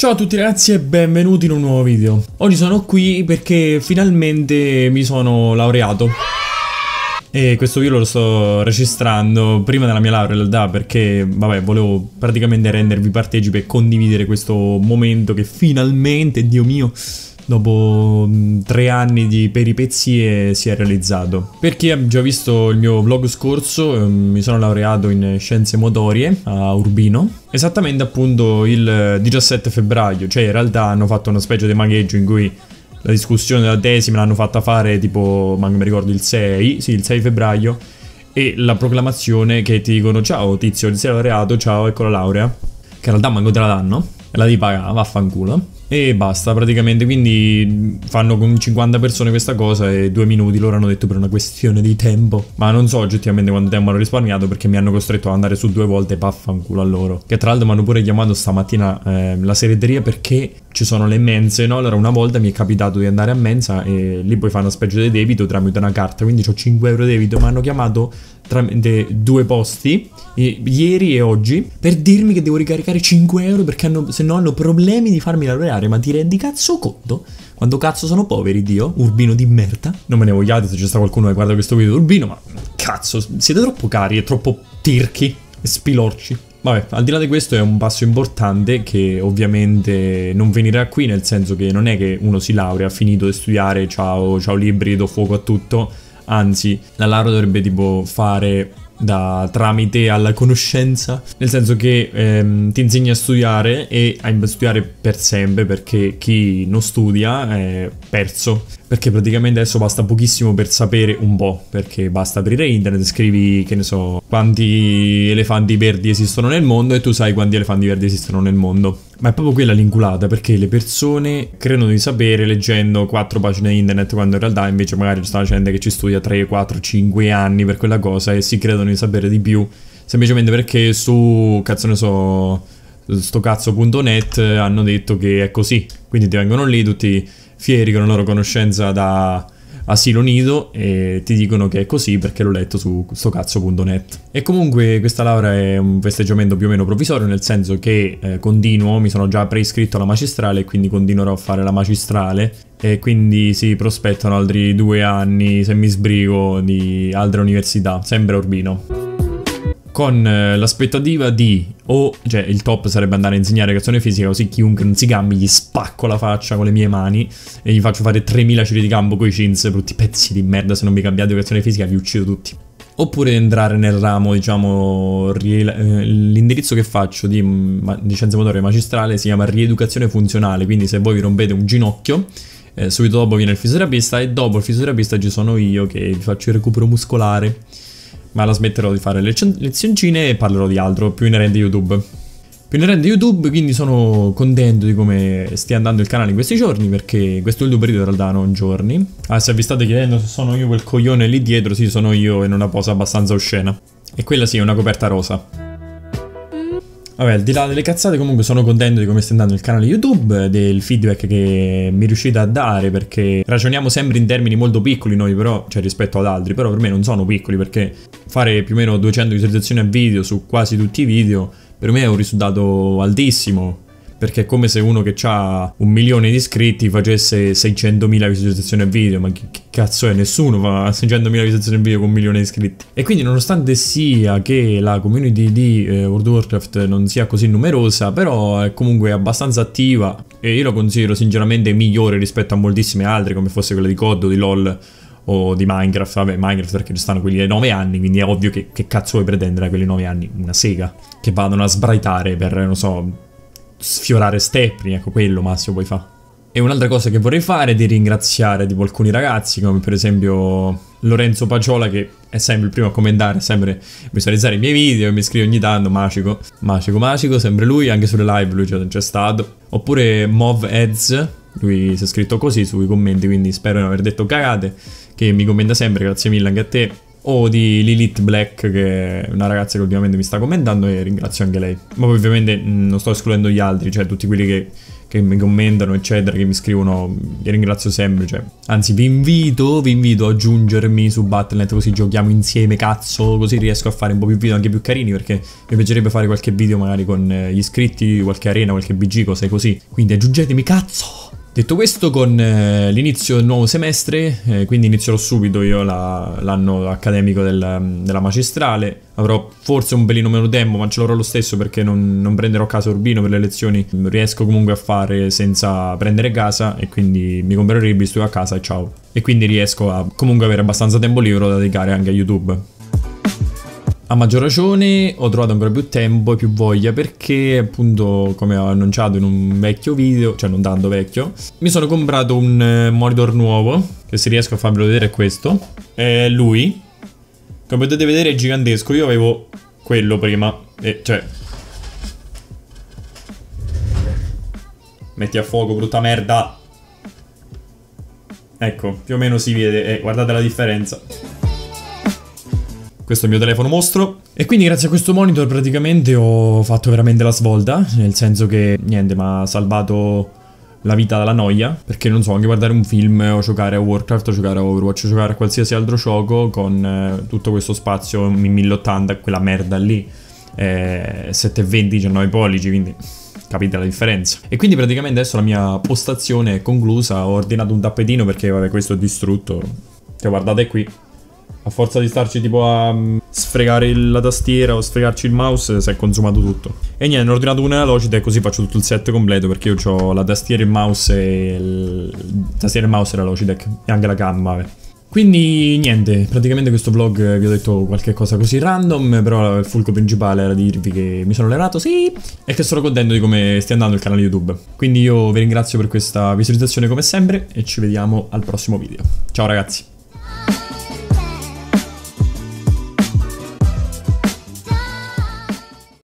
Ciao a tutti ragazzi e benvenuti in un nuovo video Oggi sono qui perché finalmente mi sono laureato e questo video lo sto registrando prima della mia laurea in realtà perché vabbè volevo praticamente rendervi partecipe e condividere questo momento che finalmente, Dio mio, dopo mm, tre anni di peripezie si è realizzato. Per chi ha già visto il mio vlog scorso, ehm, mi sono laureato in scienze motorie a Urbino, esattamente appunto il 17 febbraio, cioè in realtà hanno fatto una specie di magheggio in cui la discussione della tesi me l'hanno fatta fare tipo, ma non mi ricordo, il 6, sì, il 6 febbraio, e la proclamazione che ti dicono ciao tizio, ti sei laureato, ciao, ecco la laurea, che in realtà manco te la danno, e la ti paga, vaffanculo. E basta praticamente, quindi fanno con 50 persone questa cosa e due minuti loro hanno detto per una questione di tempo. Ma non so oggettivamente quanto tempo hanno risparmiato perché mi hanno costretto ad andare su due volte e paffanculo a loro. Che tra l'altro mi hanno pure chiamato stamattina eh, la segreteria perché ci sono le mense, no? Allora una volta mi è capitato di andare a mensa e lì poi fanno una specie di debito tramite una carta, quindi ho 5 euro debito, mi hanno chiamato tramite due posti i- ieri e oggi per dirmi che devo ricaricare 5 euro perché hanno, se no hanno problemi di farmi laureare, ma ti rendi cazzo conto? Quando cazzo sono poveri, Dio? Urbino di merda. Non me ne vogliate se c'è sta qualcuno che guarda questo video Urbino, ma cazzo, siete troppo cari e troppo tirchi e spilorci. Vabbè, al di là di questo è un passo importante che ovviamente non venirà qui, nel senso che non è che uno si laurea, ha finito di studiare, ciao, ciao libri, do fuoco a tutto, anzi la laurea dovrebbe tipo fare da tramite alla conoscenza, nel senso che ehm, ti insegni a studiare e a studiare per sempre perché chi non studia è perso. Perché praticamente adesso basta pochissimo per sapere un po', perché basta aprire internet, scrivi, che ne so, quanti elefanti verdi esistono nel mondo e tu sai quanti elefanti verdi esistono nel mondo. Ma è proprio quella l'inculata, perché le persone credono di sapere leggendo quattro pagine internet, quando in realtà invece magari c'è la gente che ci studia 3, 4, 5 anni per quella cosa e si credono di sapere di più, semplicemente perché su, cazzo ne so, stocazzo.net hanno detto che è così. Quindi ti vengono lì tutti fieri con la loro conoscenza da asilo nido e ti dicono che è così perché l'ho letto su stocazzo.net. E comunque questa laurea è un festeggiamento più o meno provvisorio, nel senso che eh, continuo, mi sono già preiscritto alla magistrale e quindi continuerò a fare la magistrale e quindi si prospettano altri due anni, se mi sbrigo, di altre università, sempre Urbino con eh, l'aspettativa di o cioè il top sarebbe andare a insegnare educazione fisica così chiunque non si cambi gli spacco la faccia con le mie mani e gli faccio fare 3000 giri di campo con i cins brutti pezzi di merda se non mi cambiate educazione fisica vi uccido tutti oppure entrare nel ramo diciamo riela- eh, l'indirizzo che faccio di, mm, di scienze motorie magistrale si chiama rieducazione funzionale quindi se voi vi rompete un ginocchio eh, subito dopo viene il fisioterapista e dopo il fisioterapista ci sono io che vi faccio il recupero muscolare ma la smetterò di fare le lezioncine e parlerò di altro più inerente a YouTube. Più inerente a YouTube, quindi sono contento di come stia andando il canale in questi giorni, perché quest'ultimo periodo in realtà non giorni. Ah, se vi state chiedendo se sono io quel coglione lì dietro, sì, sono io in una posa abbastanza oscena. E quella sì, è una coperta rosa. Vabbè, al di là delle cazzate, comunque sono contento di come sta andando il canale YouTube, del feedback che mi riuscite a dare, perché ragioniamo sempre in termini molto piccoli noi, però, cioè rispetto ad altri, però per me non sono piccoli, perché fare più o meno 200 visualizzazioni a video su quasi tutti i video, per me è un risultato altissimo perché è come se uno che ha un milione di iscritti facesse 600.000 visualizzazioni a video, ma che, cazzo è? Nessuno fa 600.000 visualizzazioni a video con un milione di iscritti. E quindi nonostante sia che la community di eh, World of Warcraft non sia così numerosa, però è comunque abbastanza attiva e io la considero sinceramente migliore rispetto a moltissime altre, come fosse quella di COD o di LOL o di Minecraft, vabbè Minecraft perché ci stanno quelli ai 9 anni, quindi è ovvio che, che cazzo vuoi pretendere a quelli 9 anni, una sega, che vadano a sbraitare per, non so, sfiorare Stepney, ecco quello Massimo vuoi fare. E un'altra cosa che vorrei fare è di ringraziare tipo alcuni ragazzi, come per esempio Lorenzo Paciola che è sempre il primo a commentare, sempre visualizzare i miei video, mi scrive ogni tanto, magico, magico, magico, sempre lui, anche sulle live lui c'è, c'è stato. Oppure Mov Eds, lui si è scritto così sui commenti, quindi spero di aver detto cagate, che mi commenta sempre, grazie mille anche a te o di Lilith Black, che è una ragazza che ultimamente mi sta commentando e ringrazio anche lei. Ma ovviamente mm, non sto escludendo gli altri, cioè tutti quelli che, che, mi commentano, eccetera, che mi scrivono, li ringrazio sempre. Cioè. Anzi, vi invito, vi invito a aggiungermi su Battle.net così giochiamo insieme, cazzo, così riesco a fare un po' più video anche più carini, perché mi piacerebbe fare qualche video magari con eh, gli iscritti, qualche arena, qualche BG, cose così. Quindi aggiungetemi, cazzo! Detto questo, con eh, l'inizio del nuovo semestre, eh, quindi inizierò subito io l'anno accademico del, della magistrale, avrò forse un pelino meno tempo, ma ce l'avrò lo stesso perché non, non, prenderò casa Urbino per le lezioni, riesco comunque a fare senza prendere casa e quindi mi comprerò il bistuio a casa e ciao. E quindi riesco a comunque avere abbastanza tempo libero da dedicare anche a YouTube. A maggior ragione ho trovato ancora più tempo e più voglia perché appunto come ho annunciato in un vecchio video, cioè non tanto vecchio, mi sono comprato un eh, monitor nuovo, che se riesco a farvelo vedere è questo, è lui, come potete vedere è gigantesco, io avevo quello prima, e cioè... Metti a fuoco brutta merda! Ecco, più o meno si vede, eh, guardate la differenza questo è il mio telefono mostro. E quindi grazie a questo monitor praticamente ho fatto veramente la svolta, nel senso che niente, mi ha salvato la vita dalla noia, perché non so, anche guardare un film o giocare a Warcraft o giocare a Overwatch o giocare a qualsiasi altro gioco con eh, tutto questo spazio in 1080, quella merda lì, eh, 720, 19 pollici, quindi capite la differenza. E quindi praticamente adesso la mia postazione è conclusa, ho ordinato un tappetino perché vabbè questo è distrutto, cioè guardate qui, a forza di starci tipo a mm, sfregare la tastiera o sfregarci il mouse si è consumato tutto. E niente, ho ordinato una Logitech così faccio tutto il set completo perché io ho la tastiera, e il mouse e il... tastiera e il mouse e la Logitech e anche la gamma, Quindi niente, praticamente questo vlog eh, vi ho detto qualche cosa così random, però il fulco principale era dirvi che mi sono allenato, sì, e che sono contento di come stia andando il canale YouTube. Quindi io vi ringrazio per questa visualizzazione come sempre e ci vediamo al prossimo video. Ciao ragazzi!